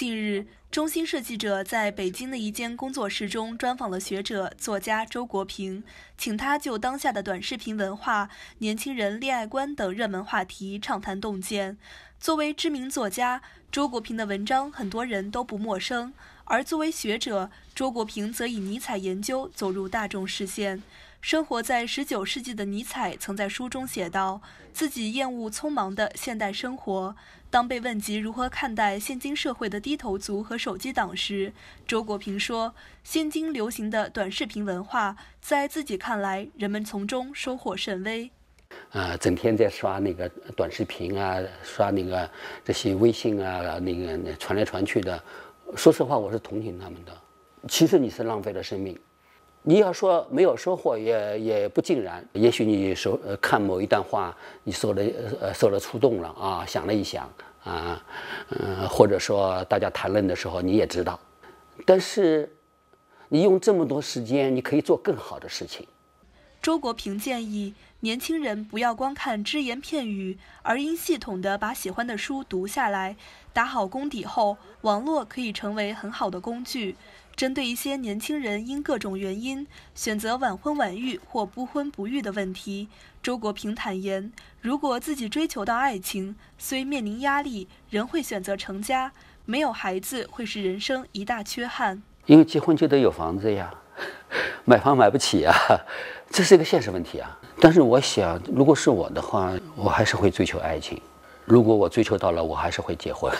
近日，中新社记者在北京的一间工作室中专访了学者、作家周国平，请他就当下的短视频文化、年轻人恋爱观等热门话题畅谈洞见。作为知名作家，周国平的文章很多人都不陌生；而作为学者，周国平则以尼采研究走入大众视线。生活在十九世纪的尼采曾在书中写道：“自己厌恶匆忙的现代生活。”当被问及如何看待现今社会的低头族和手机党时，周国平说：“现今流行的短视频文化，在自己看来，人们从中收获甚微。啊，整天在刷那个短视频啊，刷那个这些微信啊，那个那传来传去的。说实话，我是同情他们的。其实你是浪费了生命。”你要说没有收获，也也不尽然。也许你说看某一段话，你受了受了触动了啊，想了一想啊，嗯，或者说大家谈论的时候你也知道，但是你用这么多时间，你可以做更好的事情。周国平建议年轻人不要光看只言片语，而应系统地把喜欢的书读下来，打好功底后，网络可以成为很好的工具。针对一些年轻人因各种原因选择晚婚晚育或不婚不育的问题，周国平坦言：如果自己追求到爱情，虽面临压力，仍会选择成家。没有孩子会是人生一大缺憾。因为结婚就得有房子呀，买房买不起呀。这是一个现实问题啊！但是我想，如果是我的话，我还是会追求爱情。如果我追求到了，我还是会结婚。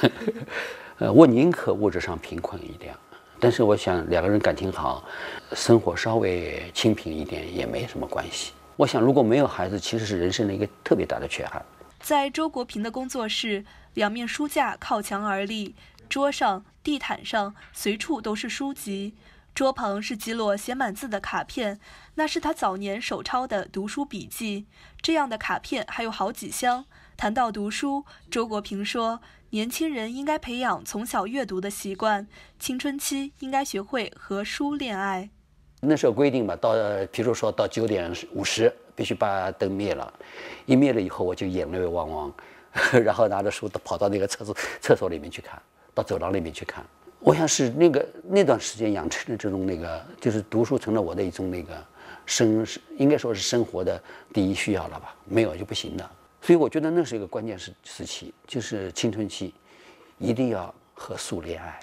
呃，我宁可物质上贫困一点，但是我想两个人感情好，生活稍微清贫一点也没什么关系。我想，如果没有孩子，其实是人生的一个特别大的缺憾。在周国平的工作室，两面书架靠墙而立，桌上、地毯上随处都是书籍。桌旁是几摞写满字的卡片，那是他早年手抄的读书笔记。这样的卡片还有好几箱。谈到读书，周国平说：“年轻人应该培养从小阅读的习惯，青春期应该学会和书恋爱。”那时候规定嘛，到，譬如说到九点五十必须把灯灭了，一灭了以后我就眼泪汪汪，然后拿着书跑到那个厕所厕所里面去看，到走廊里面去看。我想是那个那段时间养成的这种那个，就是读书成了我的一种那个生，应该说是生活的第一需要了吧，没有就不行了。所以我觉得那是一个关键时时期，就是青春期，一定要和素恋爱，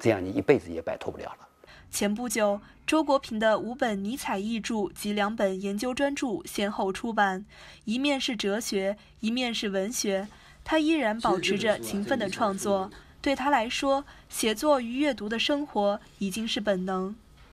这样你一辈子也摆脱不了了。前不久，周国平的五本尼采译著及两本研究专著先后出版，一面是哲学，一面是文学，他依然保持着勤奋的创作。对他来说，写作与阅读的生活已经是本能。